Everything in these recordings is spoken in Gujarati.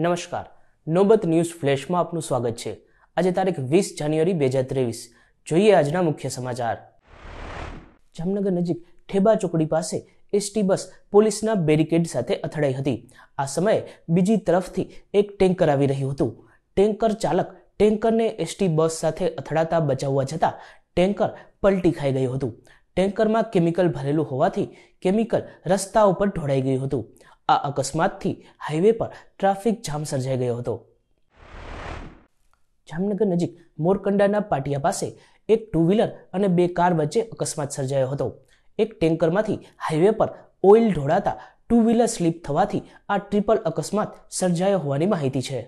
નમસ્કાર નોબત ન્યૂઝ ફ્લેશમાં આપનું સ્વાગત છે આજે તારીખ વીસ જાન્યુઆરી બે હજાર ત્રેવીસ જોઈએ આજના મુખ્ય સમાચાર જામનગર નજીક ઠેબા ચોકડી પાસે એસટી બસ પોલીસના બેરિકેડ સાથે અથડાઈ હતી આ સમયે બીજી તરફથી એક ટેન્કર આવી રહ્યું હતું ટેન્કર ચાલક ટેન્કરને એસટી બસ સાથે અથડાતા બચાવવા જતાં ટેન્કર પલટી ખાઈ ગયું હતું ટેન્કરમાં કેમિકલ ભરેલું હોવાથી કેમિકલ રસ્તા ઉપર ઢોળાઈ ગયું હતું આ અકસ્માતથી હાઈવે પર ટ્રાફિક જામ સર્જાઈ ગયો હતો જામનગર નજીક મોરકંડાના પાટિયા પાસે એક ટુ વ્હીલર અને બે કાર વચ્ચે અકસ્માત સર્જાયો હતો એક ટેન્કરમાંથી હાઈવે પર ઓઇલ ઢોળાતા ટુ વ્હીલર સ્લીપ થવાથી આ ટ્રિપલ અકસ્માત સર્જાયો હોવાની માહિતી છે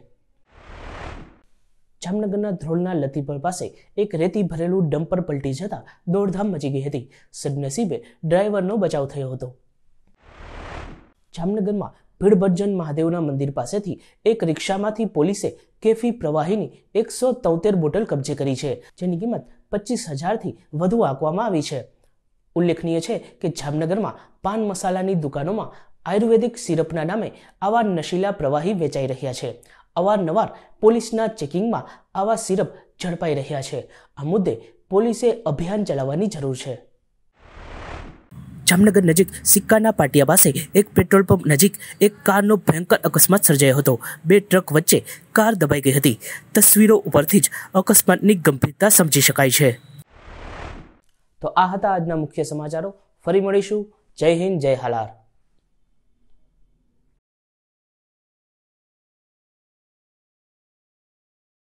જામનગરના ધ્રોલના લતીપર પાસે એક રેતી ભરેલું ડમ્પર પલટી જતા દોડધામ મચી ગઈ હતી સદનસીબે ડ્રાઈવરનો બચાવ થયો હતો જામનગરમાં ભીડભજન મહાદેવના મંદિર પાસેથી એક રિક્ષામાંથી પોલીસે કેફી પ્રવાહીની એકસો તોતેર બોટલ કબજે કરી છે જેની કિંમત પચીસ હજારથી વધુ આંકવામાં આવી છે ઉલ્લેખનીય છે કે જામનગરમાં પાન મસાલાની દુકાનોમાં આયુર્વેદિક સિરપના નામે આવા નશીલા પ્રવાહી વેચાઈ રહ્યા છે અવારનવાર પોલીસના ચેકિંગમાં આવા સિરપ ઝડપાઈ રહ્યા છે આ મુદ્દે પોલીસે અભિયાન ચલાવવાની જરૂર છે જામનગર નજીક સિક્કાના પાટિયા પાસે એક પેટ્રોલ પંપ નજીક એક કારનો ભયંકર અકસ્માત સર્જાયો હતો બે ટ્રક વચ્ચે કાર દબાઈ ગઈ હતી તસવીરો ઉપરથી જ અકસ્માતની ગંભીરતા સમજી શકાય છે તો આ હતા આજના મુખ્ય સમાચારો ફરી મળીશું જય હિન્દ જય હાલાર